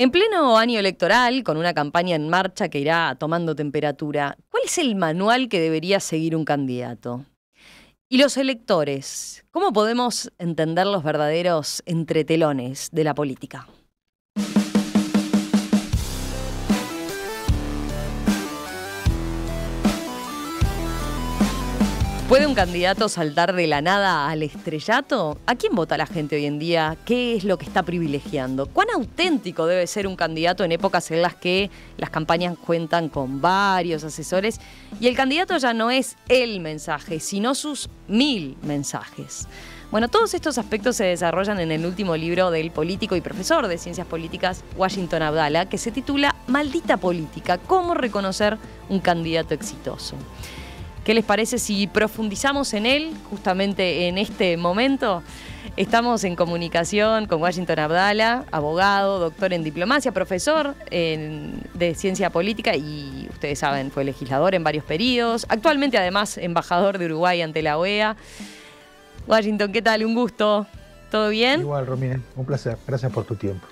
En pleno año electoral, con una campaña en marcha que irá tomando temperatura, ¿cuál es el manual que debería seguir un candidato? Y los electores, ¿cómo podemos entender los verdaderos entretelones de la política? ¿Puede un candidato saltar de la nada al estrellato? ¿A quién vota la gente hoy en día? ¿Qué es lo que está privilegiando? ¿Cuán auténtico debe ser un candidato en épocas en las que las campañas cuentan con varios asesores y el candidato ya no es el mensaje, sino sus mil mensajes? Bueno, todos estos aspectos se desarrollan en el último libro del político y profesor de ciencias políticas Washington Abdala, que se titula Maldita Política, cómo reconocer un candidato exitoso. ¿Qué les parece si profundizamos en él justamente en este momento? Estamos en comunicación con Washington Abdala, abogado, doctor en diplomacia, profesor de ciencia política y ustedes saben, fue legislador en varios periodos, actualmente además embajador de Uruguay ante la OEA. Washington, ¿qué tal? Un gusto. ¿Todo bien? Igual, Romina, un placer. Gracias por tu tiempo.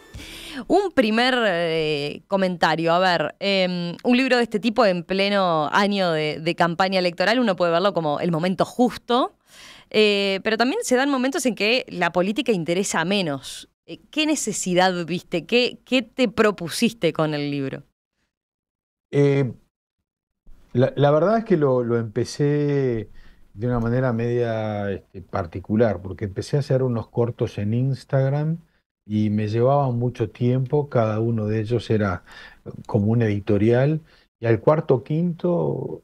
Un primer eh, comentario, a ver, em, un libro de este tipo en pleno año de, campaña electoral, uno puede verlo como el momento justo, eh, pero también se dan momentos en que la política interesa menos. Eh, ¿Qué necesidad viste? ¿Qué, te propusiste con el libro? La, verdad es que lo empecé de una manera media este, particular, porque empecé a hacer unos cortos en Instagram y me llevaba mucho tiempo, cada uno de ellos era eh, como un editorial, y al cuarto quinto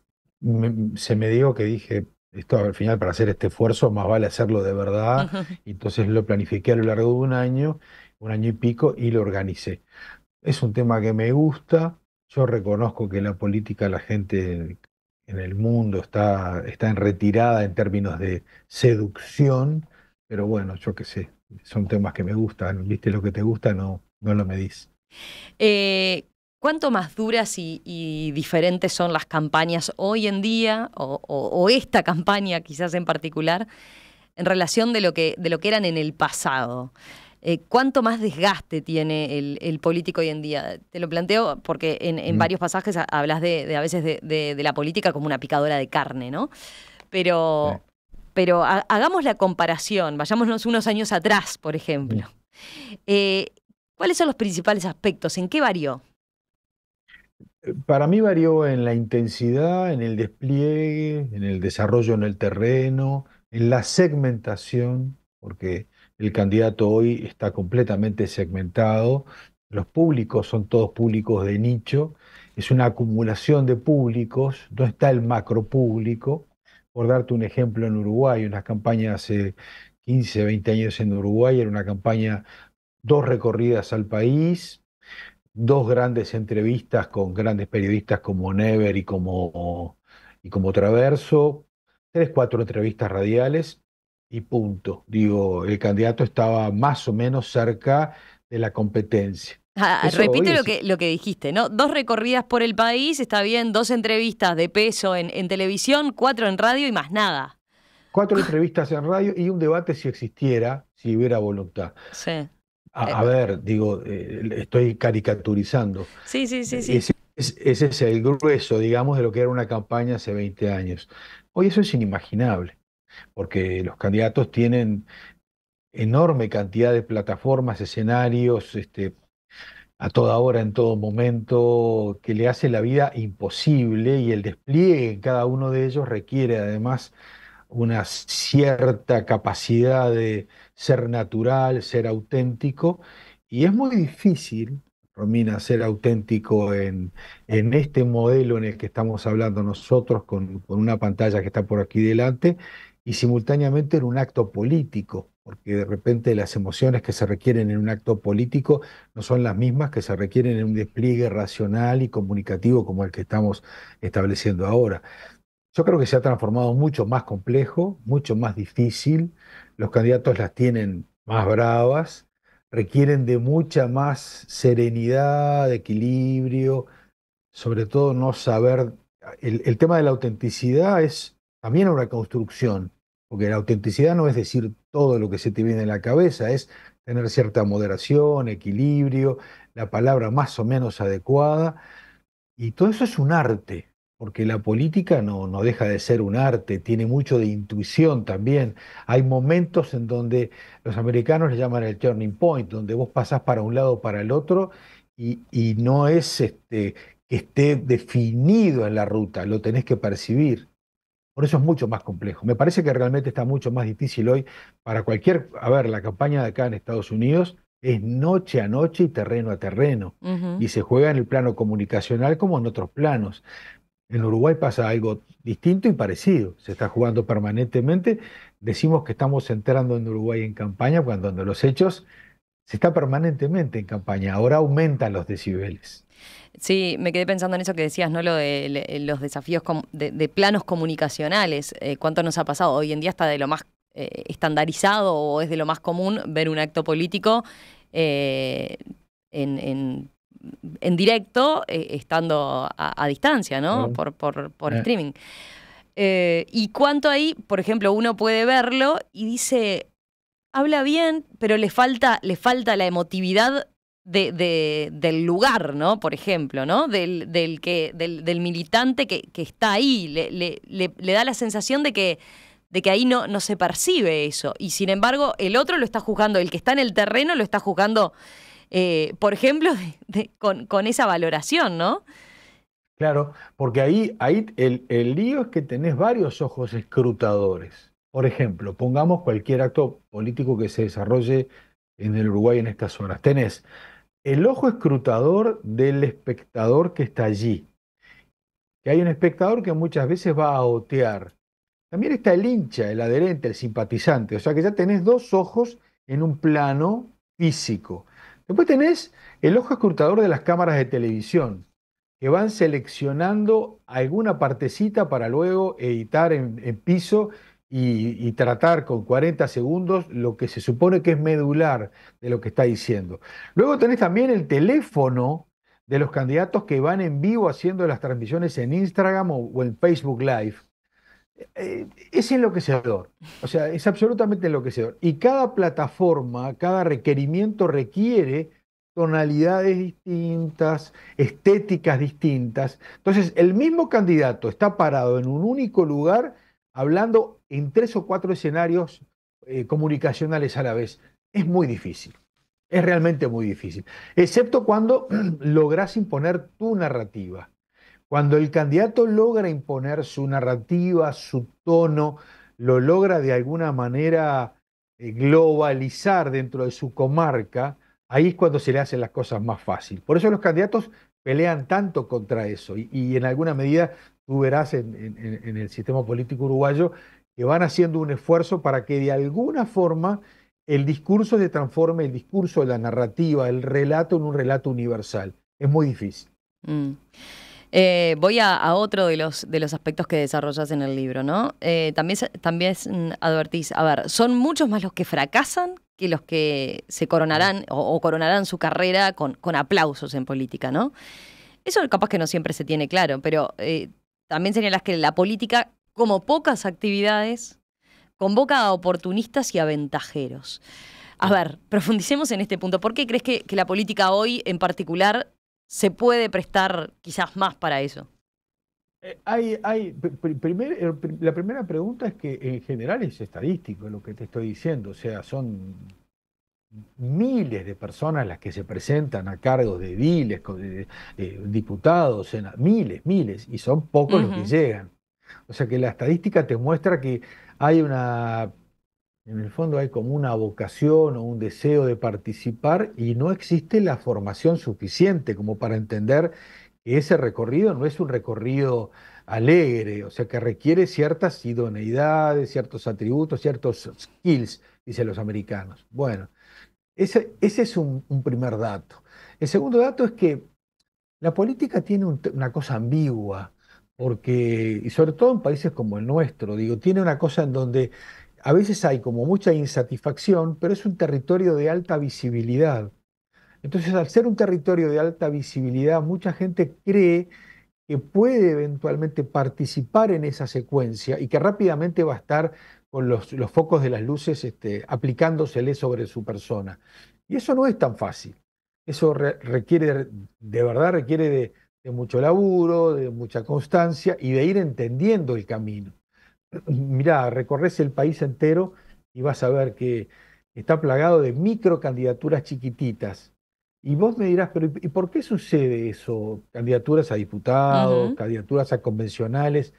se me dio que dije, esto al final para hacer este esfuerzo más vale hacerlo de verdad, entonces lo planifiqué a lo largo de un año, un año y pico, y lo organicé. Es un tema que me gusta, yo reconozco que la política la gente en el mundo, está, está en retirada en términos de seducción, pero bueno, yo qué sé, son temas que me gustan, viste lo que te gusta, no, no lo me eh, ¿Cuánto más duras y, diferentes son las campañas hoy en día, o, esta campaña quizás en particular, en relación de lo que, de lo que eran en el pasado? Eh, ¿cuánto más desgaste tiene el, político hoy en día? Te lo planteo porque en, mm. varios pasajes hablas de, a veces de, la política como una picadora de carne, ¿no? Pero, pero hagamos la comparación, vayámonos unos años atrás, por ejemplo. Eh, ¿Cuáles son los principales aspectos? ¿En qué varió? Para mí varió en la intensidad, en el despliegue, en el desarrollo en el terreno, en la segmentación, porque el candidato hoy está completamente segmentado, los públicos son todos públicos de nicho, es una acumulación de públicos, no está el macro público. Por darte un ejemplo, en Uruguay, unas campañas hace 15, 20 años en Uruguay, era una campaña, dos recorridas al país, dos grandes entrevistas con grandes periodistas como Never y como, y como Traverso, tres, cuatro entrevistas radiales, y punto. Digo, el candidato estaba más o menos cerca de la competencia. Ah, ah, repite lo que, lo que dijiste, ¿no? Dos recorridas por el país, está bien, dos entrevistas de peso en, televisión, cuatro en radio y más nada. Cuatro entrevistas en radio y un debate si existiera, si hubiera voluntad. Sí. A, eh, ver, digo, eh, estoy caricaturizando. Sí, sí, sí, sí. Ese es, ese es el grueso, digamos, de lo que era una campaña hace 20 años. Hoy eso es inimaginable porque los candidatos tienen enorme cantidad de plataformas, escenarios, este, a toda hora, en todo momento, que le hace la vida imposible y el despliegue en cada uno de ellos requiere además una cierta capacidad de ser natural, ser auténtico, y es muy difícil, Romina, ser auténtico en, este modelo en el que estamos hablando nosotros, con una pantalla que está por aquí delante, y simultáneamente en un acto político, porque de repente las emociones que se requieren en un acto político no son las mismas que se requieren en un despliegue racional y comunicativo como el que estamos estableciendo ahora. Yo creo que se ha transformado mucho más complejo, mucho más difícil, los candidatos las tienen más bravas, requieren de mucha más serenidad, de equilibrio, sobre todo no saber, el, el tema de la autenticidad es también a una construcción, porque la autenticidad no es decir todo lo que se te viene en la cabeza, es tener cierta moderación, equilibrio, la palabra más o menos adecuada, y todo eso es un arte, porque la política no, deja de ser un arte, tiene mucho de intuición también. Hay momentos en donde los americanos le llaman el turning point, donde vos pasás para un lado o para el otro y, y no es este, que esté definido en la ruta, lo tenés que percibir. Por eso es mucho más complejo. Me parece que realmente está mucho más difícil hoy para cualquier... A ver, la campaña de acá en Estados Unidos es noche a noche y terreno a terreno. Y se juega en el plano comunicacional como en otros planos. En Uruguay pasa algo distinto y parecido. Se está jugando permanentemente. Decimos que estamos entrando en Uruguay en campaña cuando los hechos se está permanentemente en campaña, ahora aumentan los decibeles. Sí, me quedé pensando en eso que decías, ¿no? Lo de los desafíos de, planos comunicacionales. Eh, ¿Cuánto nos ha pasado? Hoy en día está de lo más eh, estandarizado o es de lo más común ver un acto político eh, en, directo, estando a, distancia, ¿no? Por, por streaming. ¿Y cuánto ahí, por ejemplo, uno puede verlo y dice, habla bien, pero le falta, le falta la emotividad del lugar, ¿no? Por ejemplo, ¿no? Del, del que, del, militante que, está ahí. Le, da la sensación de que, de que ahí no, no se percibe eso. Y sin embargo, el otro lo está juzgando, el que está en el terreno lo está juzgando, eh, por ejemplo, con, esa valoración, ¿no? Claro, porque ahí, ahí el, el lío es que tenés varios ojos escrutadores. Por ejemplo, pongamos cualquier acto político que se desarrolle en el Uruguay en estas horas. Tenés el ojo escrutador del espectador que está allí. Que hay un espectador que muchas veces va a otear. También está el hincha, el adherente, el simpatizante. O sea que ya tenés dos ojos en un plano físico. Después tenés el ojo escrutador de las cámaras de televisión, que van seleccionando alguna partecita para luego editar en, en piso y, tratar con 40 segundos lo que se supone que es medular de lo que está diciendo. Luego tenés también el teléfono de los candidatos que van en vivo haciendo las transmisiones en Instagram o, en Facebook Live. Eh, eh, es enloquecedor, o sea, es absolutamente enloquecedor. Y cada plataforma, cada requerimiento requiere tonalidades distintas, estéticas distintas. Entonces, el mismo candidato está parado en un único lugar hablando en tres o cuatro escenarios eh, comunicacionales a la vez. Es muy difícil, es realmente muy difícil, excepto cuando logras imponer tu narrativa. Cuando el candidato logra imponer su narrativa, su tono, lo logra de alguna manera eh, globalizar dentro de su comarca, ahí es cuando se le hacen las cosas más fácil. Por eso los candidatos pelean tanto contra eso y en alguna medida tú verás en, el sistema político uruguayo que van haciendo un esfuerzo para que de alguna forma el discurso se transforme, el discurso, la narrativa, el relato en un relato universal. Es muy difícil. Mm. Eh, voy a, otro de los, aspectos que desarrollas en el libro, ¿no? Eh, también, también mm, advertís, a ver, son muchos más los que fracasan que los que se coronarán o, coronarán su carrera con, aplausos en política, ¿no? Eso capaz que no siempre se tiene claro, pero eh, también señalas que la política, como pocas actividades, convoca a oportunistas y a ventajeros. A ver, profundicemos en este punto. ¿Por qué crees que, la política hoy en particular se puede prestar quizás más para eso? Eh, hay, hay eh, la primera pregunta es que en general es estadístico lo que te estoy diciendo, o sea, son miles de personas las que se presentan a cargos de miles de, diputados, miles, miles, y son pocos los que llegan. O sea que la estadística te muestra que hay una, en el fondo hay como una vocación o un deseo de participar y no existe la formación suficiente como para entender que ese recorrido no es un recorrido alegre, o sea que requiere ciertas idoneidades, ciertos atributos, ciertos skills, dicen los americanos. Bueno, ese, ese es un, primer dato. El segundo dato es que la política tiene una cosa ambigua, porque, y sobre todo en países como el nuestro, digo, tiene una cosa en donde a veces hay como mucha insatisfacción, pero es un territorio de alta visibilidad. Entonces, al ser un territorio de alta visibilidad, mucha gente cree que puede eventualmente participar en esa secuencia y que rápidamente va a estar con los, focos de las luces este, aplicándosele sobre su persona. Y eso no es tan fácil. Eso requiere, de verdad, requiere de, mucho laburo, de mucha constancia y de ir entendiendo el camino. Mirá, recorres el país entero y vas a ver que está plagado de microcandidaturas chiquititas. Y vos me dirás, pero ¿y por qué sucede eso? Candidaturas a diputados, candidaturas a convencionales.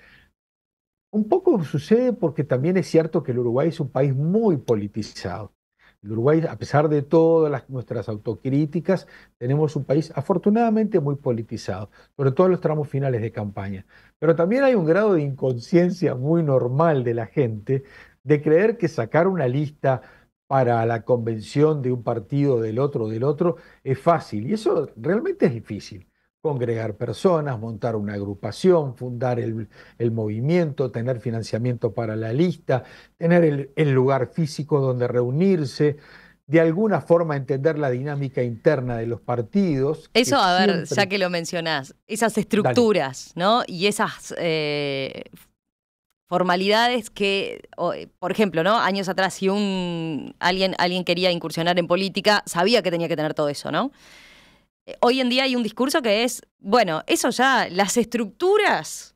Un poco sucede porque también es cierto que el Uruguay es un país muy politizado. El Uruguay, a pesar de todas las, nuestras autocríticas, tenemos un país afortunadamente muy politizado, sobre todo en los tramos finales de campaña. Pero también hay un grado de inconsciencia muy normal de la gente de creer que sacar una lista para la convención de un partido, del otro, del otro, es fácil. Y eso realmente es difícil congregar personas, montar una agrupación, fundar el, movimiento, tener financiamiento para la lista, tener el, lugar físico donde reunirse, de alguna forma entender la dinámica interna de los partidos. Eso, a ver, ya que lo mencionás, esas estructuras, ¿no? Y esas... Eh, formalidades que, por ejemplo, ¿no? Años atrás, si un alguien, alguien quería incursionar en política, sabía que tenía que tener todo eso, ¿no? Eh, hoy en día hay un discurso que es, bueno, eso ya, las estructuras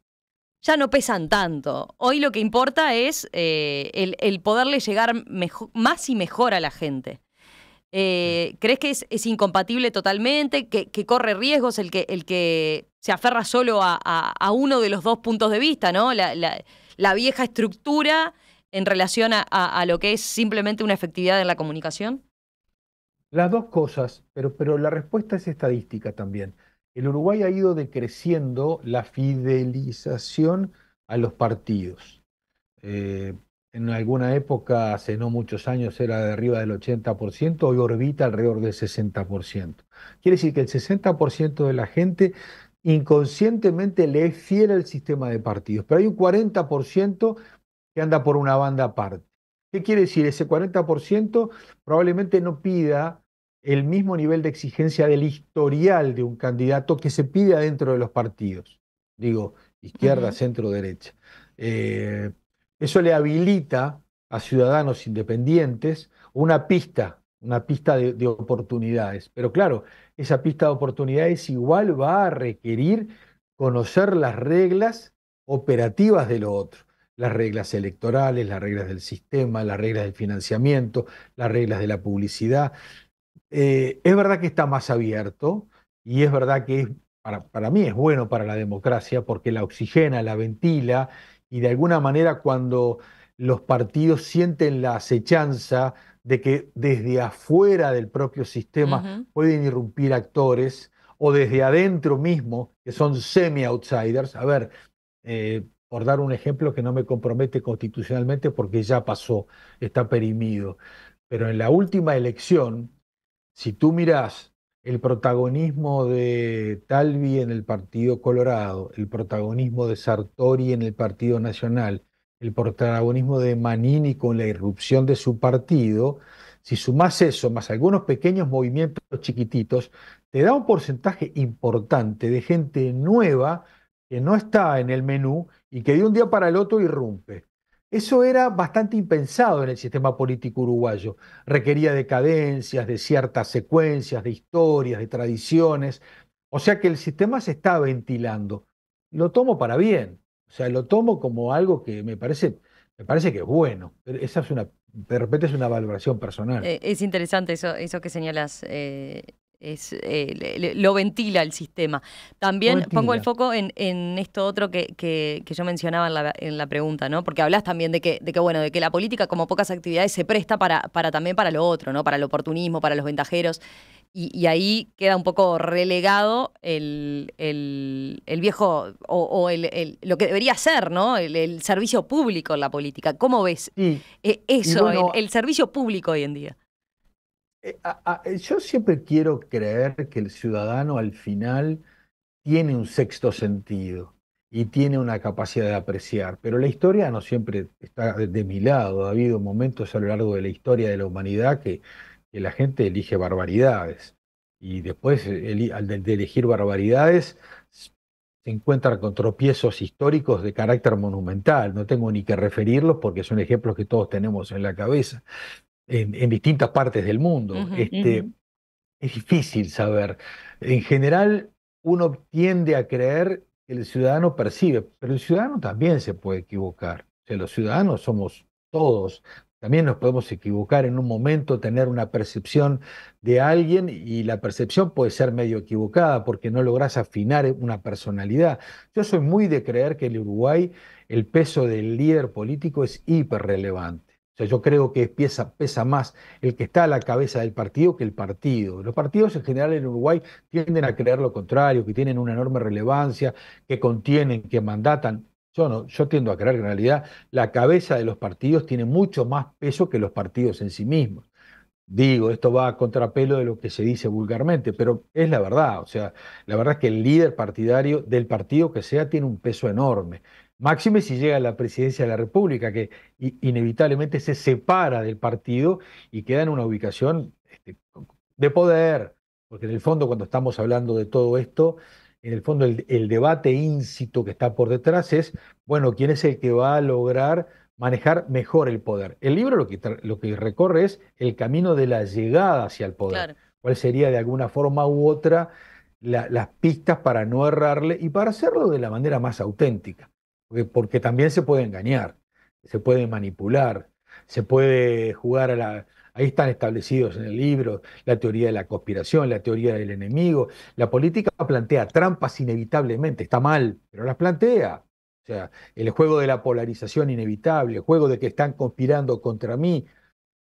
ya no pesan tanto. Hoy lo que importa es eh, el, poderle llegar más y mejor a la gente. Eh, ¿Crees que es, incompatible totalmente? Que, corre riesgos el que, el que se aferra solo a, uno de los dos puntos de vista, ¿no? La, vieja estructura en relación a, a, lo que es simplemente una efectividad en la comunicación? Las dos cosas, pero, pero la respuesta es estadística también. El Uruguay ha ido decreciendo la fidelización a los partidos. Eh, en alguna época, hace no muchos años, era de arriba del 80%, hoy orbita alrededor del 60%. Quiere decir que el 60% de la gente inconscientemente le es fiel al sistema de partidos, pero hay un 40% que anda por una banda aparte. ¿Qué quiere decir? Ese 40% probablemente no pida el mismo nivel de exigencia del historial de un candidato que se pide dentro de los partidos. Digo, izquierda, centro, derecha. Eh, eso le habilita a ciudadanos independientes una pista, una pista de oportunidades. Pero claro, esa pista de oportunidades igual va a requerir conocer las reglas operativas de lo otro las reglas electorales, las reglas del sistema, las reglas del financiamiento, las reglas de la publicidad. Eh, es verdad que está más abierto y es verdad que para, para, mí es bueno para la democracia porque la oxigena, la ventila y de alguna manera cuando los partidos sienten la acechanza de que desde afuera del propio sistema pueden irrumpir actores o desde adentro mismo, que son semi-outsiders. A ver, eh, por dar un ejemplo que no me compromete constitucionalmente porque ya pasó, está perimido. Pero en la última elección, si tú miras el protagonismo de Talvi en el Partido Colorado, el protagonismo de Sartori en el Partido Nacional, el protagonismo de Manini con la irrupción de su partido, si sumás eso más algunos pequeños movimientos chiquititos, te da un porcentaje importante de gente nueva que no está en el menú y que de un día para el otro irrumpe. Eso era bastante impensado en el sistema político uruguayo. Requería decadencias, de ciertas secuencias, de historias, de tradiciones. O sea que el sistema se está ventilando. Lo tomo para bien. O sea, lo tomo como algo que me parece, me parece que es bueno. Esa es una, de repente es una valoración personal. Eh, es interesante eso, eso que señalas. Eh, es, eh, lo ventila el sistema. También pongo el foco en, esto otro que, que, yo mencionaba en la, pregunta, ¿no? Porque hablas también de que, bueno, de que la política, como pocas actividades, se presta para, para también para lo otro, ¿no? Para el oportunismo, para los ventajeros. Y, ahí queda un poco relegado el, viejo, o, o el, lo que debería ser, ¿no? El, servicio público en la política. ¿Cómo ves eh, eso, el, servicio público hoy en día? Eh, eh, yo siempre quiero creer que el ciudadano al final tiene un sexto sentido y tiene una capacidad de apreciar, pero la historia no siempre está de mi lado. Ha habido momentos a lo largo de la historia de la humanidad que, la gente elige barbaridades y después eh, al elegir barbaridades se encuentran con tropiezos históricos de carácter monumental. No tengo ni que referirlos porque son ejemplos que todos tenemos en la cabeza en, distintas partes del mundo. este, Es difícil saber. En general, uno tiende a creer que el ciudadano percibe, pero el ciudadano también se puede equivocar. sea, los ciudadanos somos todos. También nos podemos equivocar en un momento, tener una percepción de alguien y la percepción puede ser medio equivocada porque no logras afinar una personalidad. Yo soy muy de creer que en Uruguay el peso del líder político es hiperrelevante. O sea, yo creo que pesa, pesa más el que está a la cabeza del partido que el partido. Los partidos en general en Uruguay tienden a creer lo contrario, que tienen una enorme relevancia, que contienen, que mandatan. Yo, no, yo tiendo a creer que en realidad la cabeza de los partidos tiene mucho más peso que los partidos en sí mismos. Digo, esto va a contrapelo de lo que se dice vulgarmente, pero es la verdad. O sea, la verdad es que el líder partidario del partido que sea tiene un peso enorme. Máxime si llega a la presidencia de la República, que inevitablemente se separa del partido y queda en una ubicación este, de poder, porque en el fondo cuando estamos hablando de todo esto, en el fondo el, debate íncito que está por detrás es, bueno, ¿quién es el que va a lograr manejar mejor el poder? El libro lo que, lo que recorre es el camino de la llegada hacia el poder, cuál sería de alguna forma u otra las pistas para no errarle y para hacerlo de la manera más auténtica. Porque, también se puede engañar, se puede manipular, se puede jugar a la... Ahí están establecidos en el libro la teoría de la conspiración, la teoría del enemigo. La política plantea trampas inevitablemente, está mal, pero las plantea. O sea, el juego de la polarización inevitable, el juego de que están conspirando contra mí,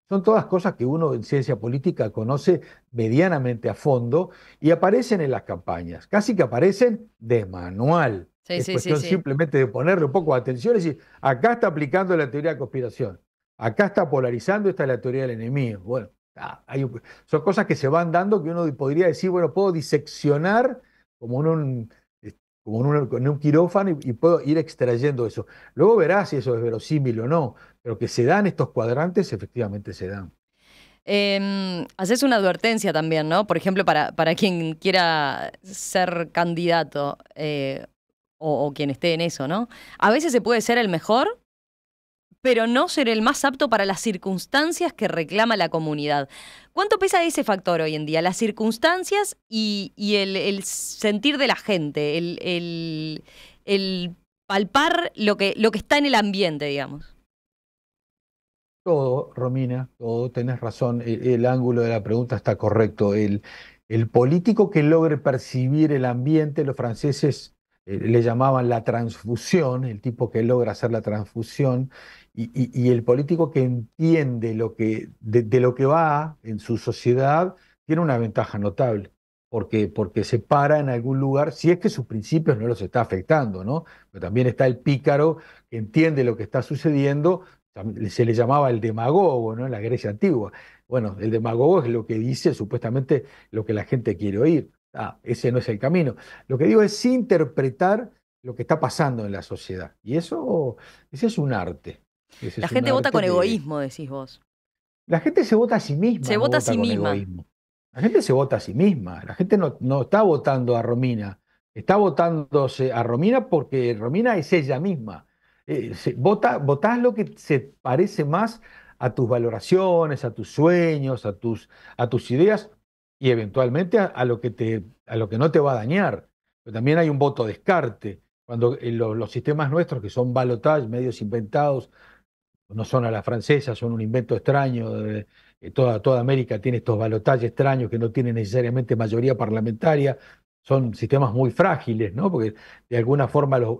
son todas cosas que uno en ciencia política conoce medianamente a fondo y aparecen en las campañas, casi que aparecen de manual es cuestión simplemente de ponerle un poco de atención y decir, acá está aplicando la teoría de conspiración, acá está polarizando, esta es la teoría del enemigo. Bueno, hay son cosas que se van dando que uno podría decir, bueno, puedo diseccionar como en un, como un, quirófano y, puedo ir extrayendo eso. Luego verás si eso es verosímil o no, pero que se dan estos cuadrantes, efectivamente se dan. Em, haces una advertencia también, ¿no? Por ejemplo, para, para quien quiera ser candidato. Eh, o, quien esté en eso, ¿no? A veces se puede ser el mejor, pero no ser el más apto para las circunstancias que reclama la comunidad. ¿Cuánto pesa ese factor hoy en día? Las circunstancias y, el, sentir de la gente, el, palpar lo que, está en el ambiente, digamos. Todo, Romina, todo, tenés razón. E, el, ángulo de la pregunta está correcto. el político que logre percibir el ambiente, los franceses eh, le llamaban la transfusión, el tipo que logra hacer la transfusión, y, el político que entiende lo que, de, lo que va en su sociedad tiene una ventaja notable, porque, porque se para en algún lugar, si es que sus principios no los está afectando, ¿no? Pero también está el pícaro que entiende lo que está sucediendo, se le llamaba el demagogo, En la Grecia antigua. Bueno, el demagogo es lo que dice supuestamente lo que la gente quiere oír. Ah, ese no es el camino. Lo que digo es interpretar lo que está pasando en la sociedad. Y eso, ese es un arte. la gente vota con egoísmo, decís vos. La gente se vota a sí misma. Se vota a sí misma. La gente se vota a sí misma. La gente no, está votando a Romina. Está votándose a Romina porque Romina es ella misma. Eh, vota, votás lo que se parece más a tus valoraciones, a tus sueños, a tus ideas y eventualmente a, lo que te, a lo que no te va a dañar. Pero también hay un voto descarte. Cuando eh, los, sistemas nuestros, que son balotage, medios inventados, no son a la francesa, son un invento extraño. Eh, toda, toda América tiene estos balotajes extraños que no tienen necesariamente mayoría parlamentaria. Son sistemas muy frágiles, ¿no? Porque de alguna forma los,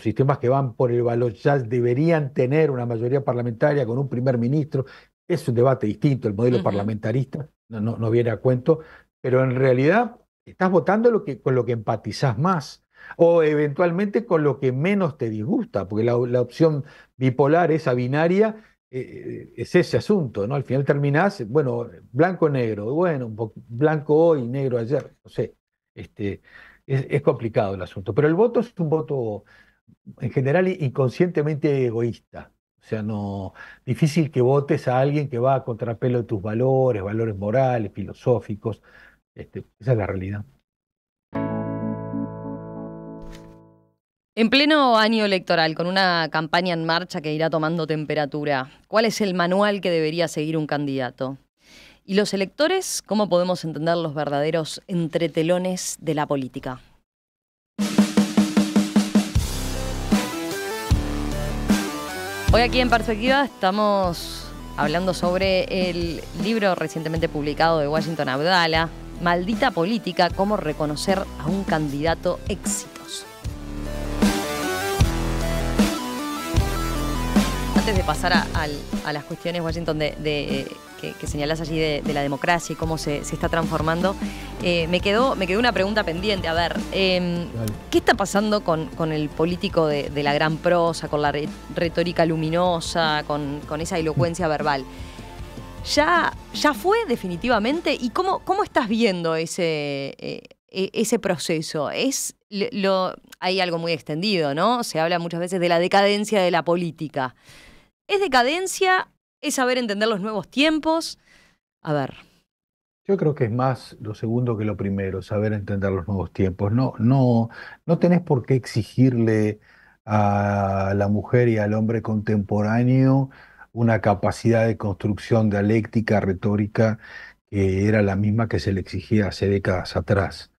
sistemas que van por el balotaje deberían tener una mayoría parlamentaria con un primer ministro. Es un debate distinto, el modelo parlamentarista no, no, viene a cuento, pero en realidad estás votando con lo que empatizás más o eventualmente con lo que menos te disgusta, porque la, opción bipolar, esa binaria, eh, eh, es ese asunto, ¿no? Al final terminás, bueno, blanco-negro, bueno, blanco hoy, negro ayer, no sé, este, es, es, complicado el asunto, pero el voto es un voto en general inconscientemente egoísta, o sea, no, difícil que votes a alguien que va a contrapelo de tus valores, valores morales, filosóficos. Este, esa es la realidad. En pleno año electoral, con una campaña en marcha que irá tomando temperatura, ¿cuál es el manual que debería seguir un candidato? ¿Y los electores, cómo podemos entender los verdaderos entretelones de la política? Hoy aquí en Perspectiva estamos hablando sobre el libro recientemente publicado de Washington Abdala, Maldita Política, cómo reconocer a un candidato exitoso. Antes de pasar a, las cuestiones, Washington, de, de eh, que, señalas allí de, la democracia y cómo se, está transformando, eh, me, quedó, me quedó una pregunta pendiente. A ver, em, ¿qué está pasando con, el político de, la gran prosa, con la retórica luminosa, con, esa elocuencia verbal? ¿Ya, ya fue definitivamente? ¿Y cómo, cómo estás viendo ese, eh, e, ese proceso? Es, hay algo muy extendido, ¿no? Se habla muchas veces de la decadencia de la política. ¿Es decadencia es saber entender los nuevos tiempos. A ver. Yo creo que es más lo segundo que lo primero, saber entender los nuevos tiempos. No, no, no tenés por qué exigirle a la mujer y al hombre contemporáneo una capacidad de construcción dialéctica, retórica, que era la misma que se le exigía hace décadas atrás.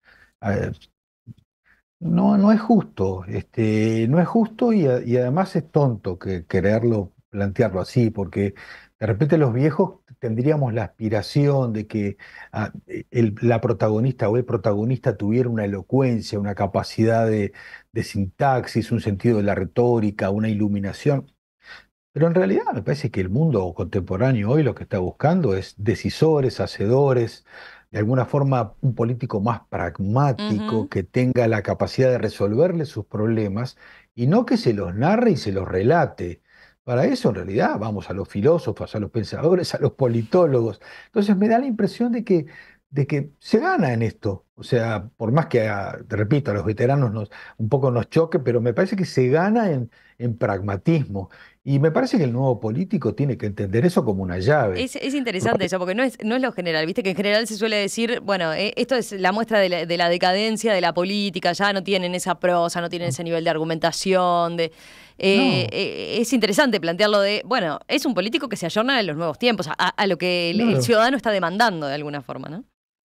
No, no es justo, este, no es justo y, además es tonto que quererlo plantearlo así, porque de repente los viejos tendríamos la aspiración de que ah, e, la protagonista o el protagonista tuviera una elocuencia, una capacidad de, sintaxis, un sentido de la retórica, una iluminación. Pero en realidad me parece que el mundo contemporáneo hoy lo que está buscando es decisores, hacedores, de alguna forma un político más pragmático que tenga la capacidad de resolverle sus problemas y no que se los narre y se los relate, para eso, en realidad, vamos a los filósofos, a los pensadores, a los politólogos. Entonces, me da la impresión de que, de que se gana en esto. O sea, por más que, ah, te repito, a los veteranos nos, un poco nos choque, pero me parece que se gana en, pragmatismo. Y me parece que el nuevo político tiene que entender eso como una llave. Es, interesante eso, porque no es, no es lo general, viste que en general se suele decir, bueno, eh, esto es la muestra de la, decadencia de la política, ya no tienen esa prosa, no tienen ese nivel de argumentación, eh, eh, es interesante plantearlo de, bueno, es un político que se ayorna en los nuevos tiempos, a, lo que el ciudadano está demandando de alguna forma, ¿no?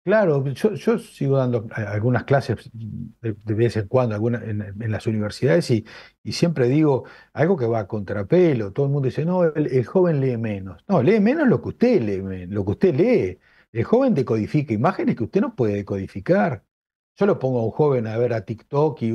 Claro, yo, sigo dando algunas clases de, vez en cuando en, las universidades y, siempre digo algo que va a contrapelo. Todo el mundo dice, no, el, joven lee menos. No, lee menos lo que usted lee, lo que usted lee. El joven decodifica imágenes que usted no puede decodificar. Yo lo pongo a un joven a ver a TikTok y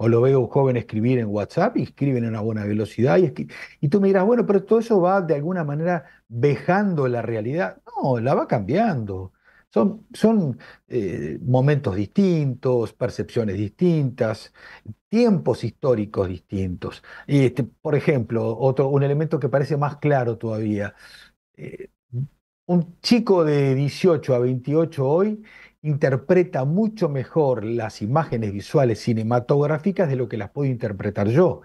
o lo veo a un joven escribir en WhatsApp y escriben a una buena velocidad. Y, y tú me dirás, bueno, pero todo eso va de alguna manera vejando la realidad. No, la va cambiando. Son, eh, momentos distintos, percepciones distintas, tiempos históricos distintos. Y este, por ejemplo, otro, un elemento que parece más claro todavía. Eh, un chico de 18 a 28 hoy interpreta mucho mejor las imágenes visuales cinematográficas de lo que las puedo interpretar yo.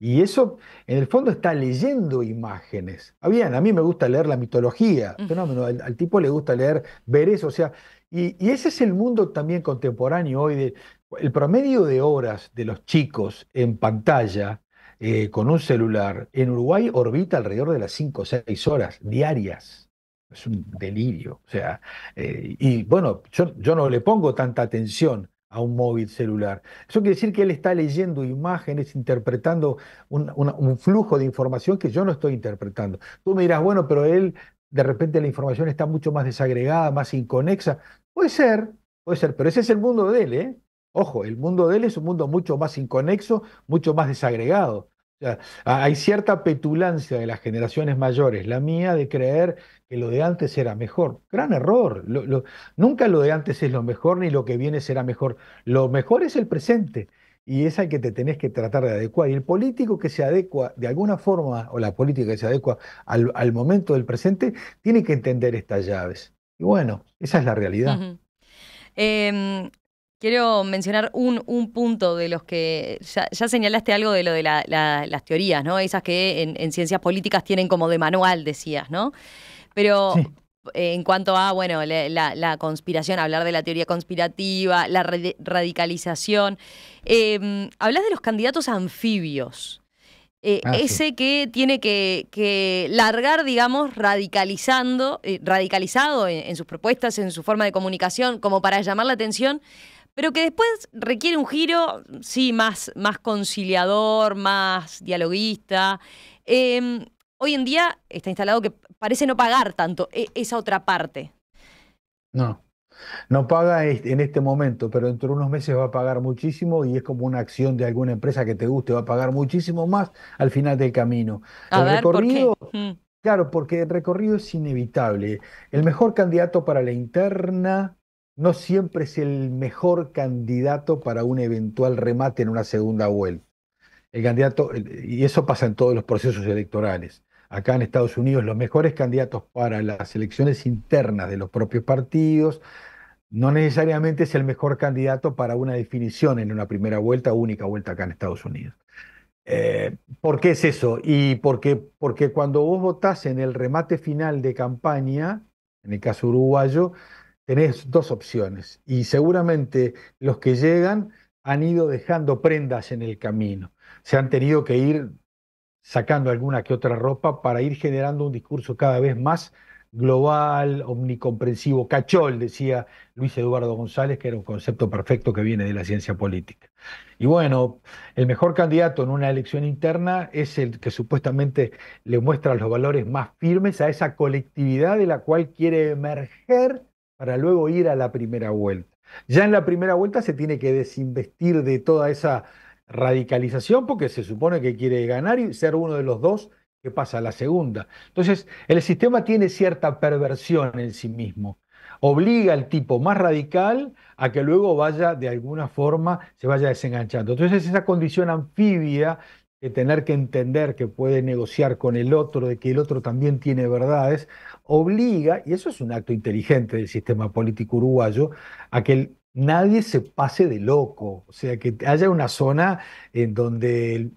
Y eso, en el fondo, está leyendo imágenes. Ah, bien, a mí me gusta leer la mitología, fenómeno, al, tipo le gusta leer, ver eso, o sea, y, ese es el mundo también contemporáneo hoy. el promedio de horas de los chicos en pantalla eh, con un celular en Uruguay orbita alrededor de las 5 o 6 horas diarias. Es un delirio. O sea, eh, y bueno, yo no le pongo tanta atención a un móvil celular. Eso quiere decir que él está leyendo imágenes, interpretando un, un, flujo de información que yo no estoy interpretando. Tú me dirás, bueno, pero él de repente la información está mucho más desagregada, más inconexa. Puede ser, puede ser, pero ese es el mundo de él, ¿eh? Ojo, el mundo de él es un mundo mucho más inconexo, mucho más desagregado. O sea, hay cierta petulancia de las generaciones mayores, la mía, de creer que lo de antes era mejor. Gran error. nunca lo de antes es lo mejor ni lo que viene será mejor. Lo mejor es el presente y es al que te tenés que tratar de adecuar. Y el político que se adecua de alguna forma, o la política que se adecua al, momento del presente, tiene que entender estas llaves. Y bueno, esa es la realidad. Em, quiero mencionar un, punto de los que ya, señalaste algo de lo de las teorías, ¿no? Esas que en, en, ciencias políticas tienen como de manual, decías, ¿no? Pero en cuanto a, bueno, la, conspiración, hablar de la teoría conspirativa, la radicalización, em, hablas de los candidatos anfibios. Eh, ah, ese que tiene que, largar, digamos, radicalizando, eh, radicalizado en, sus propuestas, en su forma de comunicación, como para llamar la atención, pero que después requiere un giro, sí, más, más conciliador, más dialoguista. Em, hoy en día está instalado que parece no pagar tanto e, esa otra parte. No, no paga en este momento, pero dentro de unos meses va a pagar muchísimo y es como una acción de alguna empresa que te guste, va a pagar muchísimo más al final del camino. recorrido, mm. claro, porque el recorrido es inevitable. El mejor candidato para la interna no siempre es el mejor candidato para un eventual remate en una segunda vuelta. El candidato, y eso pasa en todos los procesos electorales acá en Estados Unidos los mejores candidatos para las elecciones internas de los propios partidos, no necesariamente es el mejor candidato para una definición en una primera vuelta, única vuelta acá en Estados Unidos. Eh, ¿Por qué es eso? Y porque cuando vos votás en el remate final de campaña, en el caso uruguayo, tenés dos opciones. Y seguramente los que llegan han ido dejando prendas en el camino. Se han tenido que ir sacando alguna que otra ropa para ir generando un discurso cada vez más global, omnicomprensivo, cachol, decía Luis Eduardo González, que era un concepto perfecto que viene de la ciencia política. Y bueno, el mejor candidato en una elección interna es el que supuestamente le muestra los valores más firmes a esa colectividad de la cual quiere emerger para luego ir a la primera vuelta. Ya en la primera vuelta se tiene que desinvestir de toda esa radicalización porque se supone que quiere ganar y ser uno de los dos que pasa a la segunda. Entonces, el sistema tiene cierta perversión en sí mismo. Obliga al tipo más radical a que luego vaya, de alguna forma, se vaya desenganchando. Entonces, esa condición anfibia de tener que entender que puede negociar con el otro, de que el otro también tiene verdades, obliga, y eso es un acto inteligente del sistema político uruguayo, a que el nadie se pase de loco, o sea, que haya una zona en donde,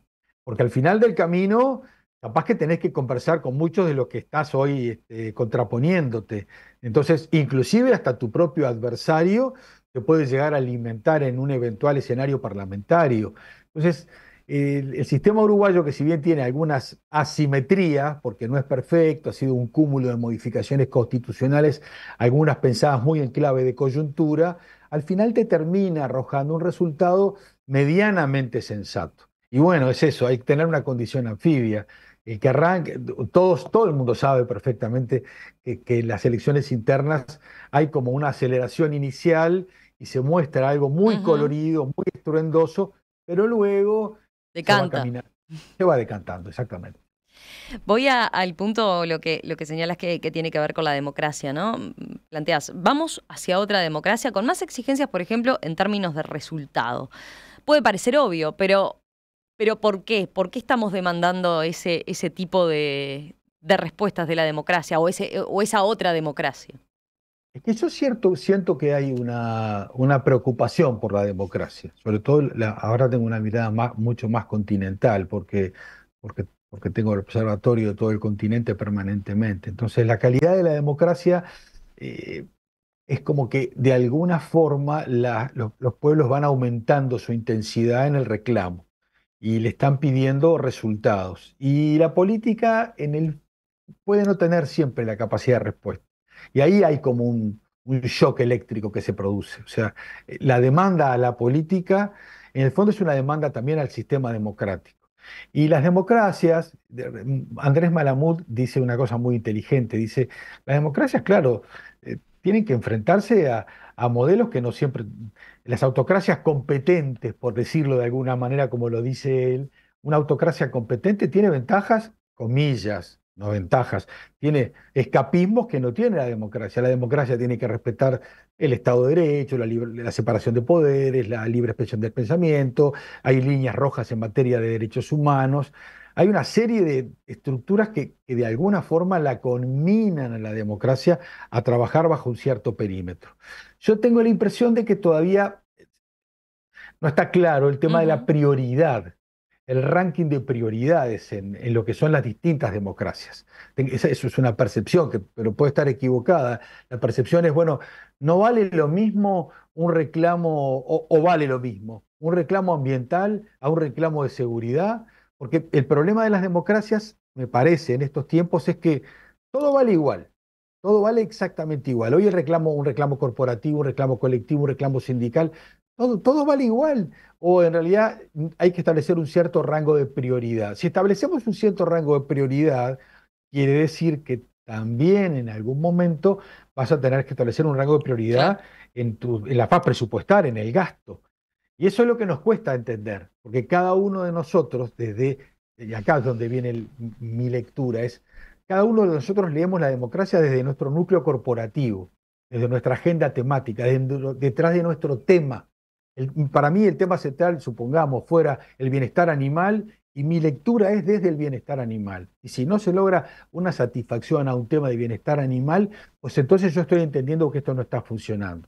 porque al final del camino, capaz que tenés que conversar con muchos de los que estás hoy este, contraponiéndote. Entonces, inclusive hasta tu propio adversario te puede llegar a alimentar en un eventual escenario parlamentario. Entonces, el, sistema uruguayo, que si bien tiene algunas asimetrías, porque no es perfecto, ha sido un cúmulo de modificaciones constitucionales, algunas pensadas muy en clave de coyuntura, al final te termina arrojando un resultado medianamente sensato. Y bueno, es eso, hay que tener una condición anfibia. El que arranque, todos, todo el mundo sabe perfectamente que, en las elecciones internas hay como una aceleración inicial y se muestra algo muy colorido, muy estruendoso, pero luego Decanta. Se va, decantando, exactamente. Voy al punto, lo que, lo que señalas que, tiene que ver con la democracia, ¿no? Planteas, vamos hacia otra democracia con más exigencias, por ejemplo, en términos de resultado. Puede parecer obvio, pero, pero ¿por qué? ¿Por qué estamos demandando ese, ese tipo de, de respuestas de la democracia o, ese, o esa otra democracia? Es que yo siento, que hay una, preocupación por la democracia, sobre todo ahora tengo una mirada mucho más continental, porque, tengo el observatorio de todo el continente permanentemente. Entonces, la calidad de la democracia eh, es como que de alguna forma los, pueblos van aumentando su intensidad en el reclamo y le están pidiendo resultados. Y la política puede no tener siempre la capacidad de respuesta. Y ahí hay como un, shock eléctrico que se produce. O sea, eh, la demanda a la política, en el fondo es una demanda también al sistema democrático. Y las democracias, Andrés Malamud dice una cosa muy inteligente, dice, las democracias, claro, eh, tienen que enfrentarse a, a, modelos que no siempre, las autocracias competentes, por decirlo de alguna manera como lo dice él, una autocracia competente tiene ventajas, comillas, no ventajas, tiene escapismos que no tiene la democracia. La democracia tiene que respetar el Estado de Derecho, la, separación de poderes, la libre expresión del pensamiento, hay líneas rojas en materia de derechos humanos. Hay una serie de estructuras que, de alguna forma la conminan a la democracia a trabajar bajo un cierto perímetro. Yo tengo la impresión de que todavía no está claro el tema de la prioridad el ranking de prioridades en, lo que son las distintas democracias. Eso es una percepción, que, pero puede estar equivocada. La percepción es, bueno, no vale lo mismo un reclamo, o, o vale lo mismo, un reclamo ambiental a un reclamo de seguridad, porque el problema de las democracias, me parece, en estos tiempos es que todo vale igual. Todo vale exactamente igual. Hoy el reclamo, un reclamo corporativo, un reclamo colectivo, un reclamo sindical, todo, vale igual. O en realidad mm, hay que establecer un cierto rango de prioridad. Si establecemos un cierto rango de prioridad, quiere decir que también en algún momento vas a tener que establecer un rango de prioridad en, tu, en la paz presupuestar, en el gasto. Y eso es lo que nos cuesta entender, porque cada uno de nosotros, desde y acá es donde viene mi lectura, es cada uno de nosotros leemos la democracia desde nuestro núcleo corporativo, desde nuestra agenda temática, detrás de nuestro tema para mí el tema central, supongamos, fuera el bienestar animal y mi lectura es desde el bienestar animal. Y si no se logra una satisfacción a un tema de bienestar animal, pues entonces yo estoy entendiendo que esto no está funcionando.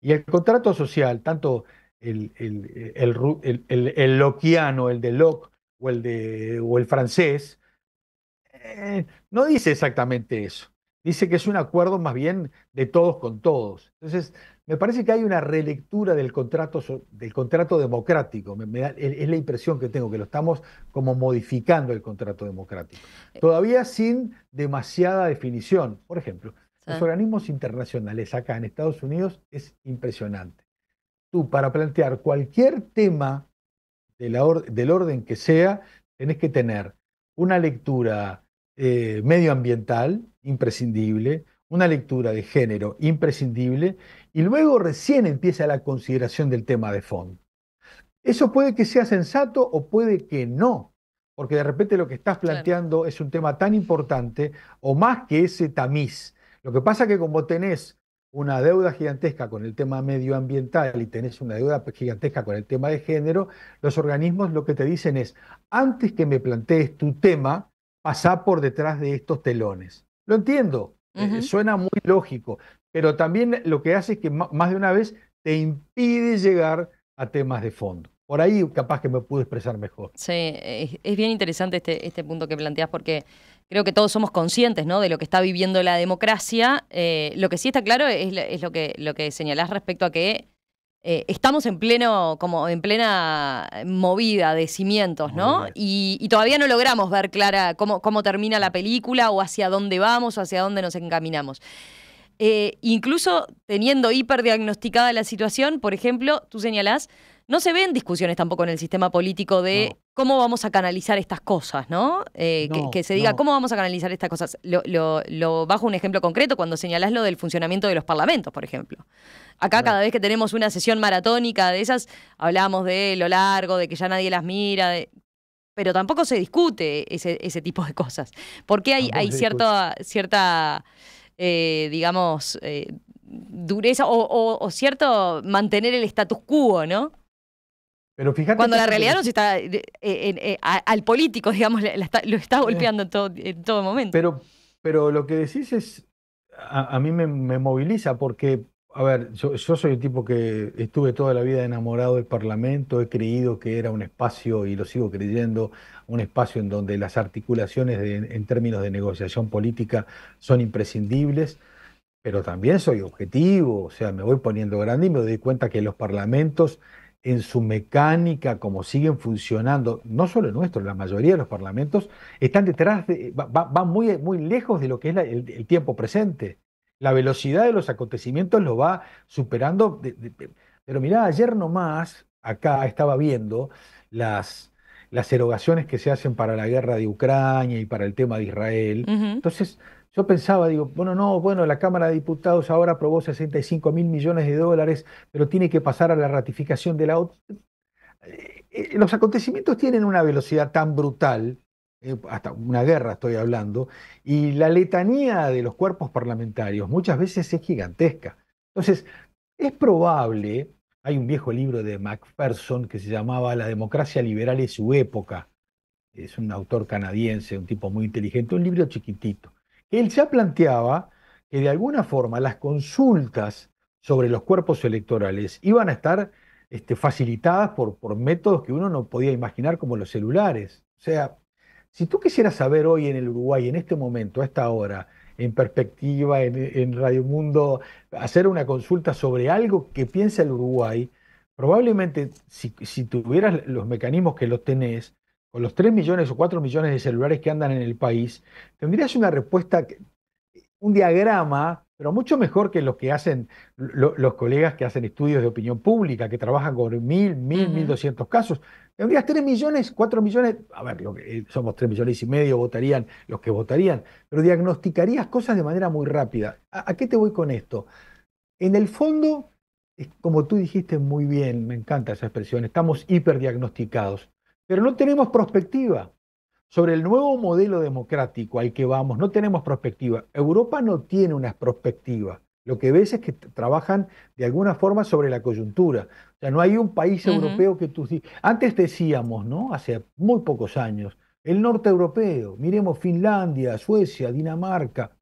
Y el contrato social, tanto el, el, el, el de Locke o el, francés, eh, no dice exactamente eso. Dice que es un acuerdo más bien de todos con todos. Entonces, me parece que hay una relectura del contrato, del contrato democrático. es la impresión que tengo, que lo estamos como modificando el contrato democrático. Eh. Todavía sin demasiada definición. Por ejemplo, los organismos internacionales acá en Estados Unidos es impresionante. Tú, para plantear cualquier tema del orden que sea, tenés que tener una lectura eh, medioambiental imprescindible, una lectura de género imprescindible y luego recién empieza la consideración del tema de fondo. Eso puede que sea sensato o puede que no, porque de repente lo que estás planteando es un tema tan importante o más que ese tamiz. Lo que pasa es que como tenés una deuda gigantesca con el tema medioambiental y tenés una deuda gigantesca con el tema de género, los organismos lo que te dicen es, antes que me plantees tu tema, pasá por detrás de estos telones. Lo entiendo, eh, suena muy lógico, pero también lo que hace es que más de una vez te impide llegar a temas de fondo. Por ahí capaz que me pude expresar mejor. Sí, es, bien interesante este, este punto que planteas porque creo que todos somos conscientes ¿no? de lo que está viviendo la democracia. Eh, lo que sí está claro es, lo, que, lo que señalás respecto a que eh, estamos en pleno, como en plena movida de cimientos, ¿no? Y, todavía no logramos ver clara cómo, cómo termina la película o hacia dónde vamos o hacia dónde nos encaminamos. Eh, incluso teniendo hiperdiagnosticada la situación, por ejemplo, tú señalás, no se ven discusiones tampoco en el sistema político de cómo vamos a canalizar estas cosas, ¿no? Eh, que, se diga cómo vamos a canalizar estas cosas. Lo, bajo un ejemplo concreto cuando señalás lo del funcionamiento de los parlamentos, por ejemplo. Acá cada vez que tenemos una sesión maratónica de esas, hablamos de lo largo, de que ya nadie las mira, pero tampoco se discute ese, tipo de cosas. Porque hay, hay cierta, cierta eh, digamos, eh, dureza o, cierto mantener el status quo, ¿no? Pero fíjate Cuando la realidad no nos está eh, al político, digamos, lo está golpeando en todo, en todo momento. Pero, pero lo que decís es a, mí me, me, moviliza porque a ver, yo, soy el tipo que estuve toda la vida enamorado del Parlamento, he creído que era un espacio, y lo sigo creyendo, un espacio en donde las articulaciones en términos de negociación política son imprescindibles, pero también soy objetivo, o sea, me voy poniendo grande y me doy cuenta que los parlamentos en su mecánica, como siguen funcionando, no solo el nuestro, la mayoría de los parlamentos, están detrás, van muy, muy lejos de lo que es el tiempo presente. La velocidad de los acontecimientos lo va superando. Pero mirá, ayer nomás, acá estaba viendo las, las erogaciones que se hacen para la guerra de Ucrania y para el tema de Israel. Entonces, yo pensaba, digo, bueno, no, bueno, la Cámara de Diputados ahora aprobó 65 mil millones de dólares, pero tiene que pasar a la ratificación de la OTAN. Eh, eh, los acontecimientos tienen una velocidad tan brutal eh, hasta una guerra estoy hablando, y la letanía de los cuerpos parlamentarios muchas veces es gigantesca. Entonces, es probable, hay un viejo libro de Macpherson que se llamaba La democracia liberal en su época, es un autor canadiense, un tipo muy inteligente, un libro chiquitito, que él ya planteaba que de alguna forma las consultas sobre los cuerpos electorales iban a estar este, facilitadas por, por métodos que uno no podía imaginar como los celulares. O sea, si tú quisieras saber hoy en el Uruguay, en este momento, a esta hora, en perspectiva, en, Radio Mundo, hacer una consulta sobre algo que piensa el Uruguay, probablemente si, si tuvieras los mecanismos que los tenés, con los 3 millones o 4 millones de celulares que andan en el país, tendrías una respuesta, un diagrama pero mucho mejor que los que hacen los colegas que hacen estudios de opinión pública, que trabajan con mil, mil, mil doscientos casos. Tendrías tres millones, cuatro millones, a ver, lo que, eh, somos tres millones y medio, votarían los que votarían, pero diagnosticarías cosas de manera muy rápida. ¿A, a qué te voy con esto? En el fondo, como tú dijiste muy bien, me encanta esa expresión, estamos hiperdiagnosticados, pero no tenemos perspectiva sobre el nuevo modelo democrático al que vamos, no tenemos perspectiva. Europa no tiene una perspectiva. Lo que ves es que trabajan de alguna forma sobre la coyuntura. O sea, no hay un país europeo que tú... Antes decíamos, ¿no? Hace muy pocos años, el norte europeo, miremos Finlandia, Suecia, Dinamarca.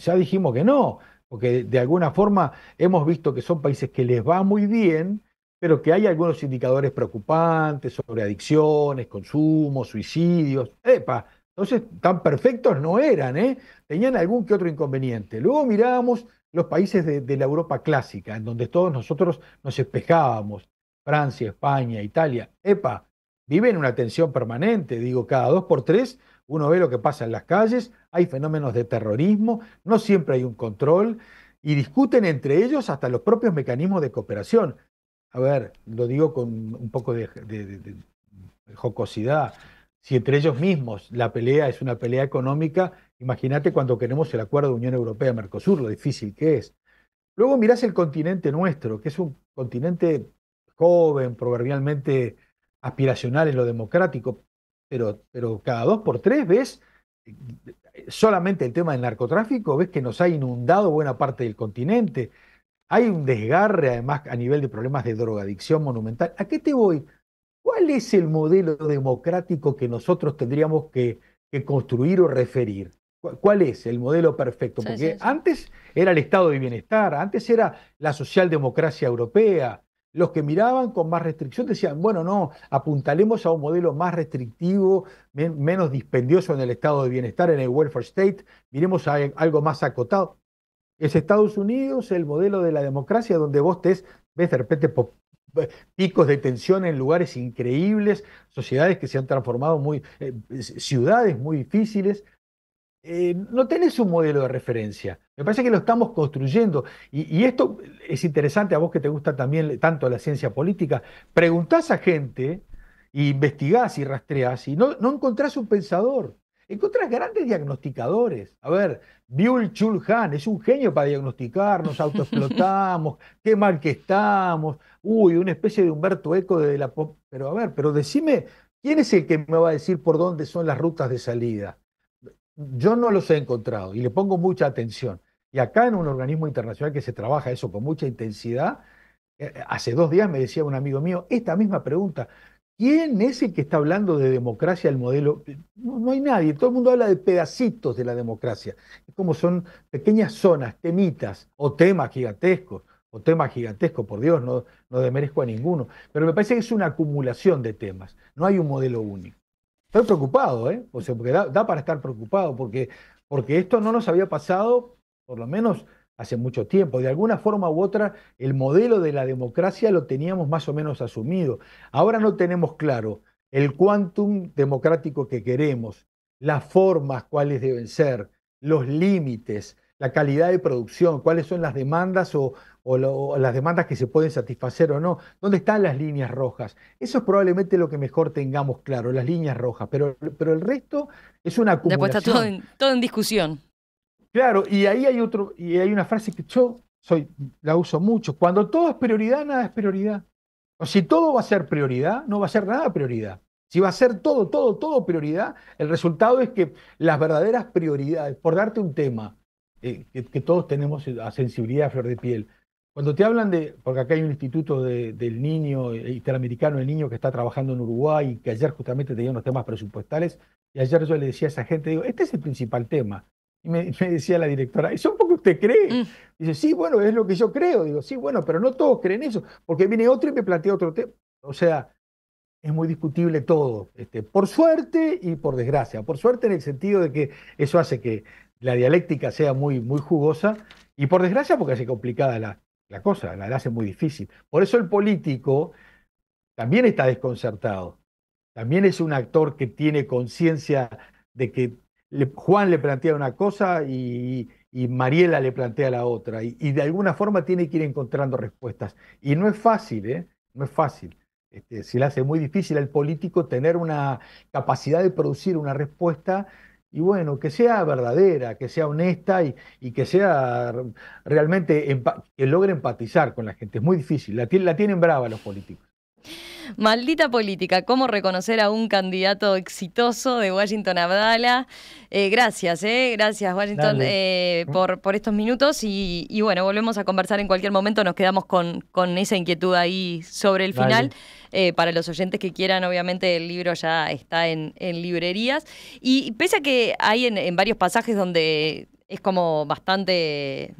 Ya dijimos que no, porque de alguna forma hemos visto que son países que les va muy bien, pero que hay algunos indicadores preocupantes sobre adicciones, consumo, suicidios. Epa, entonces tan perfectos no eran, ¿eh? tenían algún que otro inconveniente. Luego mirábamos los países de, de la Europa clásica, en donde todos nosotros nos espejábamos, Francia, España, Italia. Epa, viven una tensión permanente, digo, cada dos por tres uno ve lo que pasa en las calles, hay fenómenos de terrorismo, no siempre hay un control y discuten entre ellos hasta los propios mecanismos de cooperación a ver, lo digo con un poco de, jocosidad, si entre ellos mismos la pelea es una pelea económica, imagínate cuando queremos el acuerdo de Unión Europea-Mercosur, lo difícil que es. Luego mirás el continente nuestro, que es un continente joven, proverbialmente aspiracional en lo democrático, pero, pero cada dos por tres ves eh, solamente el tema del narcotráfico, ves que nos ha inundado buena parte del continente. Hay un desgarre además a nivel de problemas de drogadicción monumental. ¿A qué te voy? ¿Cuál es el modelo democrático que nosotros tendríamos que, construir o referir? ¿Cuál es el modelo perfecto? Porque antes era el estado de bienestar, antes era la socialdemocracia europea. Los que miraban con más restricción decían, bueno, no, apuntaremos a un modelo más restrictivo, menos dispendioso en el estado de bienestar, en el welfare state, miremos a algo más acotado. Es Estados Unidos el modelo de la democracia donde vos te ves de repente eh, picos de tensión en lugares increíbles, sociedades que se han transformado muy, eh, ciudades muy difíciles. Eh, no tenés un modelo de referencia. Me parece que lo estamos construyendo. Y, esto es interesante a vos que te gusta también tanto la ciencia política. Preguntás a gente, y investigás y rastreás y no encontrás un pensador. Encontras grandes diagnosticadores. A ver, Biul Chulhan es un genio para diagnosticarnos, autoexplotamos, qué mal que estamos, uy, una especie de Humberto Eco de la Pero a ver, pero decime, ¿quién es el que me va a decir por dónde son las rutas de salida? Yo no los he encontrado y le pongo mucha atención. Y acá en un organismo internacional que se trabaja eso con mucha intensidad, eh, hace dos días me decía un amigo mío esta misma pregunta, ¿Quién es el que está hablando de democracia, el modelo? No, hay nadie, todo el mundo habla de pedacitos de la democracia, es como son pequeñas zonas, temitas o temas gigantescos, o temas gigantescos, por Dios, no, no demerezco a ninguno, pero me parece que es una acumulación de temas, no hay un modelo único. Estoy preocupado, ¿eh? O sea, porque da, da para estar preocupado, porque, porque esto no nos había pasado, por lo menos hace mucho tiempo. De alguna forma u otra, el modelo de la democracia lo teníamos más o menos asumido. Ahora no tenemos claro el quantum democrático que queremos, las formas cuáles deben ser, los límites, la calidad de producción, cuáles son las demandas o, las demandas que se pueden satisfacer o no, dónde están las líneas rojas. Eso es probablemente lo que mejor tengamos claro, las líneas rojas, pero, el resto es una acumulación. está todo en discusión. Claro, y ahí hay otro, y hay una frase que yo soy, la uso mucho. Cuando todo es prioridad, nada es prioridad. O si todo va a ser prioridad, no va a ser nada prioridad. Si va a ser todo, todo, todo prioridad, el resultado es que las verdaderas prioridades, por darte un tema, eh, que, todos tenemos a sensibilidad a flor de piel, cuando te hablan de, porque acá hay un instituto del niño eh, interamericano, el niño que está trabajando en Uruguay, y que ayer justamente tenía unos temas presupuestales, y ayer yo le decía a esa gente, digo, este es el principal tema, Y me, decía la directora, ¿eso poco usted cree? Mm. Dice, sí, bueno, es lo que yo creo. Digo, sí, bueno, pero no todos creen eso, porque viene otro y me plantea otro tema. O sea, es muy discutible todo, este, por suerte y por desgracia. Por suerte en el sentido de que eso hace que la dialéctica sea muy, muy jugosa y por desgracia porque hace complicada la, la cosa, la hace muy difícil. Por eso el político también está desconcertado, también es un actor que tiene conciencia de que Juan le plantea una cosa y, Mariela le plantea la otra, y, de alguna forma tiene que ir encontrando respuestas. Y no es fácil, ¿eh? No es fácil. Este, se le hace muy difícil al político tener una capacidad de producir una respuesta y bueno, que sea verdadera, que sea honesta y, que sea realmente que logre empatizar con la gente. Es muy difícil, la, la tienen brava los políticos. Maldita política, ¿cómo reconocer a un candidato exitoso de Washington Abdala? Eh, gracias, eh, gracias Washington eh, por, estos minutos y, bueno, volvemos a conversar en cualquier momento, nos quedamos con, esa inquietud ahí sobre el final. para los oyentes que quieran, obviamente el libro ya está en, librerías. Y pese a que hay en varios pasajes donde es como bastante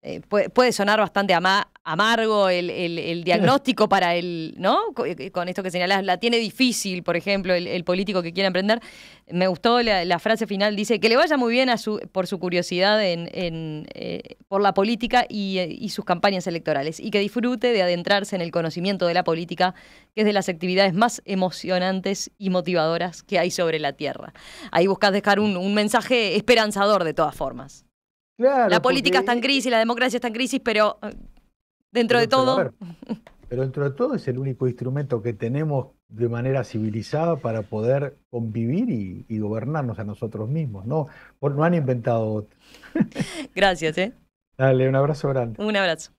eh, puede, sonar bastante amargo el, diagnóstico para el, ¿no? Eh, con esto que señalás, la tiene difícil, por ejemplo, el, político que quiere emprender. Me gustó la, frase final, dice, que le vaya muy bien a su, por su curiosidad en, eh, por la política y, sus campañas electorales y que disfrute de adentrarse en el conocimiento de la política, que es de las actividades más emocionantes y motivadoras que hay sobre la Tierra. Ahí buscas dejar un mensaje esperanzador de todas formas la política está en crisis, la democracia está en crisis, pero eh, dentro de todo... Pero, dentro de todo es el único instrumento que tenemos de manera civilizada para poder convivir y, gobernarnos a nosotros mismos, ¿no? no han inventado Gracias, ¿eh? Dale, un abrazo grande. Un abrazo.